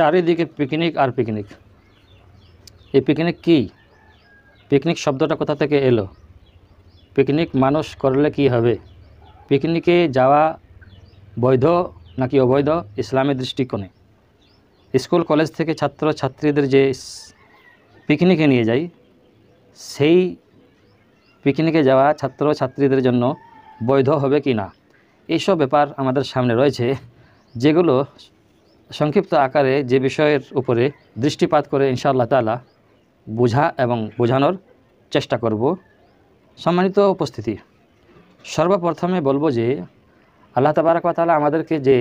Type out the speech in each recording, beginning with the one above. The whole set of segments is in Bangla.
চারিদিকে পিকনিক আর পিকনিক এই পিকনিক কি পিকনিক শব্দটা কোথা থেকে এলো পিকনিক মানুষ করলে কি হবে পিকনিকে যাওয়া বৈধ নাকি অবৈধ ইসলামের দৃষ্টিকোণে স্কুল কলেজ থেকে ছাত্র ছাত্রীদের যে পিকনিকে নিয়ে যাই সেই পিকনিকে যাওয়া ছাত্র ছাত্রীদের জন্য বৈধ হবে কি না এইসব ব্যাপার আমাদের সামনে রয়েছে যেগুলো সংক্ষিপ্ত আকারে যে বিষয়ের উপরে দৃষ্টিপাত করে ইনশাআল্লাহ তালা বোঝা এবং বোঝানোর চেষ্টা করব সম্মানিত উপস্থিতি সর্বপ্রথমে বলবো যে আল্লাহ তাবারকালা আমাদেরকে যে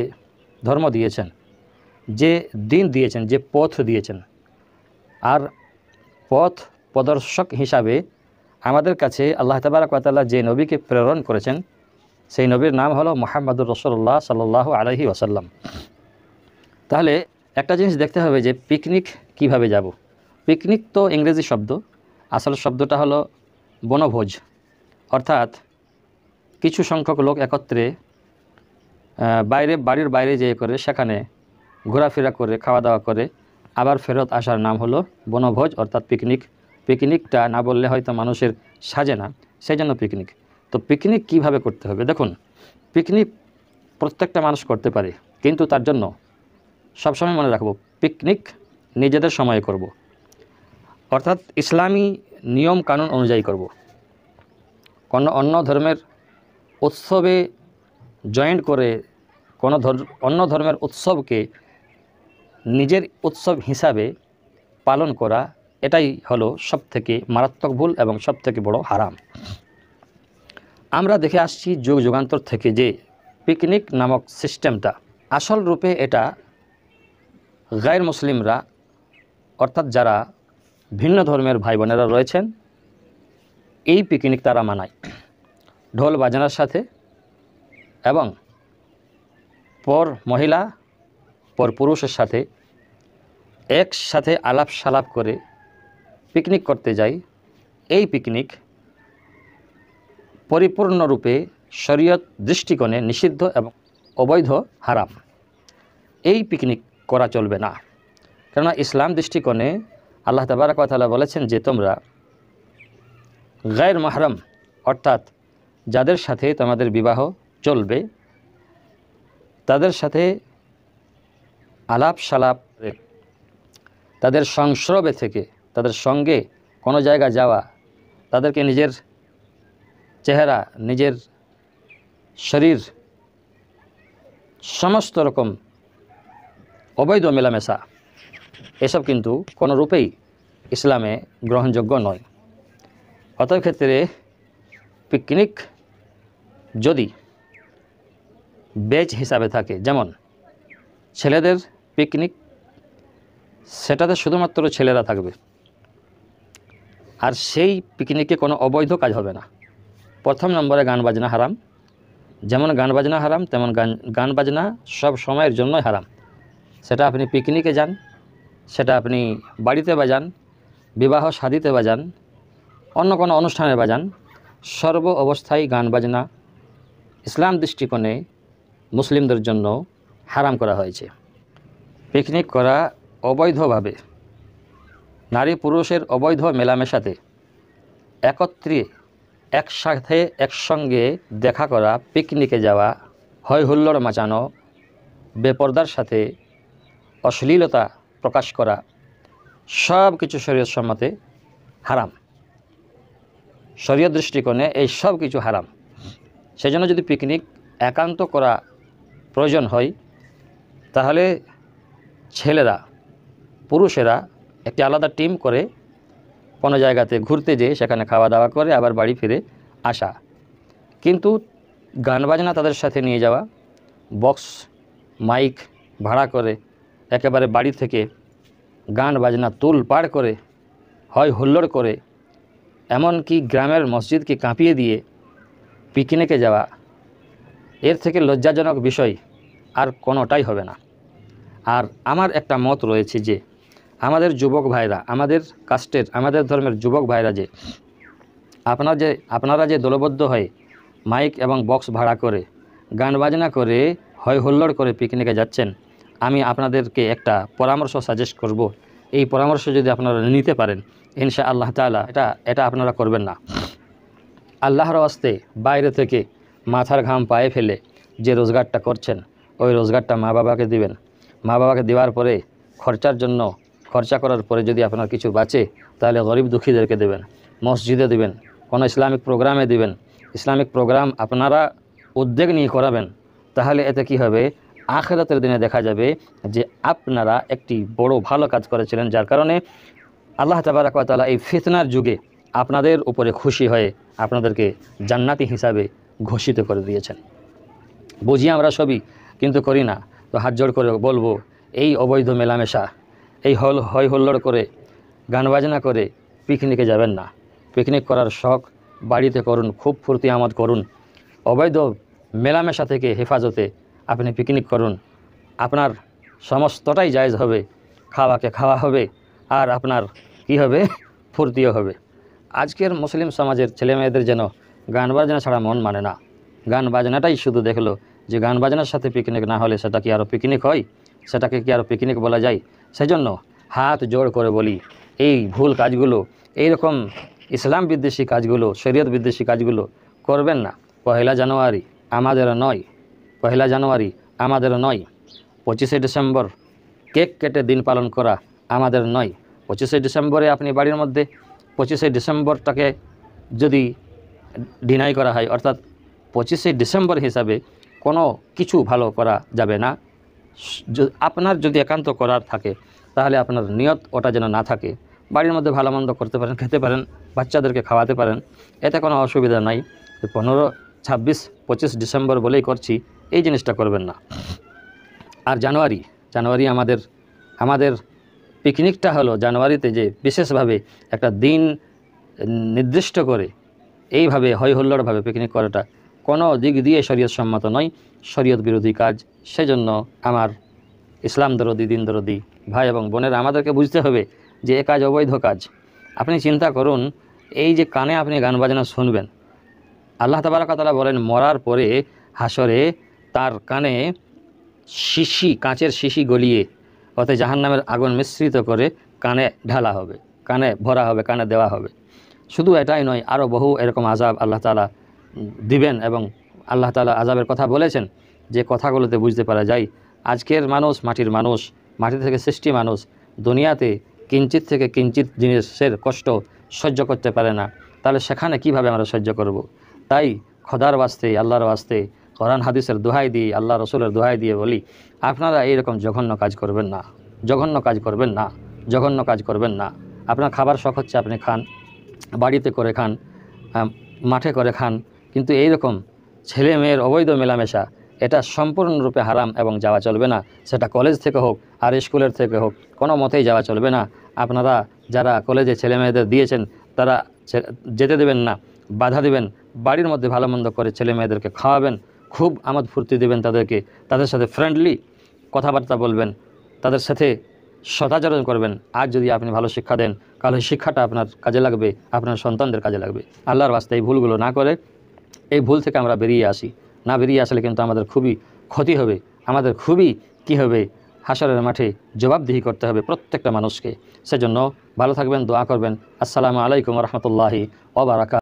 ধর্ম দিয়েছেন যে দিন দিয়েছেন যে পথ দিয়েছেন আর পথ প্রদর্শক হিসাবে আমাদের কাছে আল্লাহ তাবারকালা যে নবীকে প্রেরণ করেছেন সেই নবীর নাম হলো মোহাম্মদুর রসল্লাহ সাল্লাহ আলহি ওসাল্লাম তাহলে একটা জিনিস দেখতে হবে যে পিকনিক কিভাবে যাব। পিকনিক তো ইংরেজি শব্দ আসল শব্দটা হলো বনভোজ অর্থাৎ কিছু সংখ্যক লোক একত্রে বাইরে বাড়ির বাইরে যেয়ে করে সেখানে ঘোরাফেরা করে খাওয়া দাওয়া করে আবার ফেরত আসার নাম হলো বনভোজ অর্থাৎ পিকনিক পিকনিকটা না বললে হয়তো মানুষের সাজে না সেই জন্য পিকনিক তো পিকনিক কিভাবে করতে হবে দেখুন পিকনিক প্রত্যেকটা মানুষ করতে পারে কিন্তু তার জন্য সবসময় মনে রাখব পিকনিক নিজেদের সময়ে করব। অর্থাৎ ইসলামী নিয়ম কানুন অনুযায়ী করব। কোনো অন্য ধর্মের উৎসবে জয়েন্ট করে কোনো অন্য ধর্মের উৎসবকে নিজের উৎসব হিসাবে পালন করা এটাই হলো সবথেকে মারাত্মক ভুল এবং সবথেকে বড় হারাম আমরা দেখে আসছি যুগ যুগান্তর থেকে যে পিকনিক নামক সিস্টেমটা আসল রূপে এটা গায়ের মুসলিমরা অর্থাৎ যারা ভিন্ন ধর্মের ভাই বোনেরা রয়েছেন এই পিকনিক তারা মানায় ঢোল বাজানোর সাথে এবং পর মহিলা পর পুরুষের সাথে একসাথে আলাপ সালাপ করে পিকনিক করতে যাই এই পিকনিক পরিপূর্ণরূপে শরীয়ত দৃষ্টিকোণে নিষিদ্ধ এবং অবৈধ হারাম এই পিকনিক করা চলবে না কেননা ইসলাম দৃষ্টিকোণে আল্লাহ কথা বলেছেন যে তোমরা গায়ের মাহরম অর্থাৎ যাদের সাথে তোমাদের বিবাহ চলবে তাদের সাথে আলাপ সালাপ তাদের সংস্রবে থেকে তাদের সঙ্গে কোনো জায়গা যাওয়া তাদেরকে নিজের চেহারা নিজের শরীর সমস্ত রকম অবৈধ মেলামেশা এসব কিন্তু কোনো রূপেই ইসলামে গ্রহণযোগ্য নয় অতএব ক্ষেত্রে পিকনিক যদি বেজ হিসাবে থাকে যেমন ছেলেদের পিকনিক সেটাতে শুধুমাত্র ছেলেরা থাকবে আর সেই পিকনিকে কোনো অবৈধ কাজ হবে না প্রথম নম্বরে গান বাজনা হারাম যেমন গান বাজনা হারাম তেমন গান গান বাজনা সব সময়ের জন্যই হারাম সেটা আপনি পিকনিকে যান সেটা আপনি বাড়িতে বাজান বিবাহ শাদিতে বাজান অন্য কোনো অনুষ্ঠানে বাজান সর্ব অবস্থায় গান বাজনা ইসলাম দৃষ্টিকোণে মুসলিমদের জন্য হারাম করা হয়েছে পিকনিক করা অবৈধভাবে নারী পুরুষের অবৈধ মেলামেশাতে একত্রে একসাথে একসঙ্গে দেখা করা পিকনিকে যাওয়া হয় হুল্লোড় মাচানো বেপর্দার সাথে অশ্লীলতা প্রকাশ করা সব কিছু শরীয়ত সম্মতে হারাম শরীয় দৃষ্টিকোণে এই সব কিছু হারাম সেজন্য যদি পিকনিক একান্ত করা প্রয়োজন হয় তাহলে ছেলেরা পুরুষেরা একটি আলাদা টিম করে কোনো জায়গাতে ঘুরতে যেয়ে সেখানে খাওয়া দাওয়া করে আবার বাড়ি ফিরে আসা কিন্তু গান বাজনা তাদের সাথে নিয়ে যাওয়া বক্স মাইক ভাড়া করে একেবারে বাড়ি থেকে গান বাজনা তুল পাড় করে হয় হুল্লোড় করে এমনকি গ্রামের মসজিদকে কাঁপিয়ে দিয়ে পিকনিকে যাওয়া এর থেকে লজ্জাজনক বিষয় আর কোনোটাই হবে না আর আমার একটা মত রয়েছে যে আমাদের যুবক ভাইরা আমাদের কাস্টের আমাদের ধর্মের যুবক ভাইরা যে আপনার যে আপনারা যে দলবদ্ধ হয় মাইক এবং বক্স ভাড়া করে গান বাজনা করে হয় হুল্লোড় করে পিকনিকে যাচ্ছেন আমি আপনাদেরকে একটা পরামর্শ সাজেস্ট করব। এই পরামর্শ যদি আপনারা নিতে পারেন ইনশা আল্লাহ তালা এটা এটা আপনারা করবেন না আল্লাহর আস্তে বাইরে থেকে মাথার ঘাম পায়ে ফেলে যে রোজগারটা করছেন ওই রোজগারটা মা বাবাকে দিবেন মা বাবাকে দেওয়ার পরে খরচার জন্য খরচা করার পরে যদি আপনার কিছু বাঁচে তাহলে গরিব দুঃখীদেরকে দেবেন মসজিদে দেবেন কোনো ইসলামিক প্রোগ্রামে দেবেন ইসলামিক প্রোগ্রাম আপনারা উদ্যোগ নিয়ে করাবেন তাহলে এতে কি হবে আখেরাতের দিনে দেখা যাবে যে আপনারা একটি বড় ভালো কাজ করেছিলেন যার কারণে আল্লাহ তাবারাকালা এই ফিতনার যুগে আপনাদের উপরে খুশি হয়ে আপনাদেরকে জান্নাতি হিসাবে ঘোষিত করে দিয়েছেন বুঝি আমরা সবই কিন্তু করি না তো হাত জোড় করে বলবো এই অবৈধ মেলামেশা এই হল হৈ হল্লোড় করে গান বাজনা করে পিকনিকে যাবেন না পিকনিক করার শখ বাড়িতে করুন খুব ফুর্তি আমাদ করুন অবৈধ মেলামেশা থেকে হেফাজতে আপনি পিকনিক করুন আপনার সমস্তটাই জায়জ হবে খাওয়াকে খাওয়া হবে আর আপনার কি হবে ফুর্তিও হবে আজকের মুসলিম সমাজের ছেলেমেয়েদের যেন গান বাজনা ছাড়া মন মানে না গান বাজনাটাই শুধু দেখলো যে গান বাজনার সাথে পিকনিক না হলে সেটা কি আরও পিকনিক হয় সেটাকে কি আরও পিকনিক বলা যায় সেজন্য হাত জোড় করে বলি এই ভুল কাজগুলো এই রকম ইসলাম বিদ্বেষী কাজগুলো শরীয়ত বিদ্বেষী কাজগুলো করবেন না পহেলা জানুয়ারি আমাদের নয় পহলা জানুয়ারি আমাদের নয় পঁচিশে ডিসেম্বর কেক কেটে দিন পালন করা আমাদের নয় পঁচিশে ডিসেম্বরে আপনি বাড়ির মধ্যে পঁচিশে ডিসেম্বরটাকে যদি ডিনাই করা হয় অর্থাৎ পঁচিশে ডিসেম্বর হিসাবে কোনো কিছু ভালো করা যাবে না আপনার যদি একান্ত করার থাকে তাহলে আপনার নিয়ত ওটা যেন না থাকে বাড়ির মধ্যে ভালো মন্দ করতে পারেন খেতে পারেন বাচ্চাদেরকে খাওয়াতে পারেন এতে কোনো অসুবিধা নাই পনেরো ছাব্বিশ পঁচিশ ডিসেম্বর বলেই করছি এই জিনিসটা করবেন না আর জানুয়ারি জানুয়ারি আমাদের আমাদের পিকনিকটা হলো জানুয়ারিতে যে বিশেষভাবে একটা দিন নির্দিষ্ট করে এইভাবে হৈহুল্লোড়ভাবে পিকনিক করাটা কোনো দিক দিয়ে শরীয়ত সম্মত নয় শরীয়ত বিরোধী কাজ সেজন্য আমার ইসলাম দরদি দিন দরদি ভাই এবং বোনেরা আমাদেরকে বুঝতে হবে যে এ কাজ অবৈধ কাজ আপনি চিন্তা করুন এই যে কানে আপনি গান বাজনা শুনবেন আল্লাহ তাবারাকাতালা বলেন মরার পরে হাসরে তার কানে শিশি কাঁচের শিশি গলিয়ে অর্থাৎ জাহান নামের আগুন মিশ্রিত করে কানে ঢালা হবে কানে ভরা হবে কানে দেওয়া হবে শুধু এটাই নয় আরও বহু এরকম আজাব আল্লাহ তালা দিবেন এবং আল্লাহ তালা আজাবের কথা বলেছেন যে কথাগুলোতে বুঝতে পারা যায় আজকের মানুষ মাটির মানুষ মাটি থেকে সৃষ্টি মানুষ দুনিয়াতে কিঞ্চিত থেকে কিঞ্চিত জিনিসের কষ্ট সহ্য করতে পারে না তাহলে সেখানে কিভাবে আমরা সহ্য করব। তাই খদার বাস্তে আল্লাহর বাস্তে কোরআন হাদিসের দোহাই দিয়ে আল্লাহ রসুলের দোহাই দিয়ে বলি আপনারা এইরকম জঘন্য কাজ করবেন না জঘন্য কাজ করবেন না জঘন্য কাজ করবেন না আপনার খাবার শখ হচ্ছে আপনি খান বাড়িতে করে খান মাঠে করে খান কিন্তু এই রকম ছেলে মেয়ের অবৈধ মেলামেশা এটা সম্পূর্ণরূপে হারাম এবং যাওয়া চলবে না সেটা কলেজ থেকে হোক আর স্কুলের থেকে হোক কোনো মতেই যাওয়া চলবে না আপনারা যারা কলেজে ছেলে মেয়েদের দিয়েছেন তারা যেতে দেবেন না বাধা দেবেন বাড়ির মধ্যে ভালো মন্দ করে ছেলে মেয়েদেরকে খাওয়াবেন খুব আমদ ফুর্তি দেবেন তাদেরকে তাদের সাথে ফ্রেন্ডলি কথাবার্তা বলবেন তাদের সাথে সদাচরণ করবেন আজ যদি আপনি ভালো শিক্ষা দেন কাল শিক্ষাটা আপনার কাজে লাগবে আপনার সন্তানদের কাজে লাগবে আল্লাহর বাস্তে এই ভুলগুলো না করে এই ভুল থেকে আমরা বেরিয়ে আসি না বেরিয়ে আসলে কিন্তু আমাদের খুবই ক্ষতি হবে আমাদের খুবই কি হবে হাসরের মাঠে জবাবদিহি করতে হবে প্রত্যেকটা মানুষকে সেজন্য ভালো থাকবেন দোয়া করবেন আসসালামু আলাইকুম রহমতুল্লাহি ওবরাকাত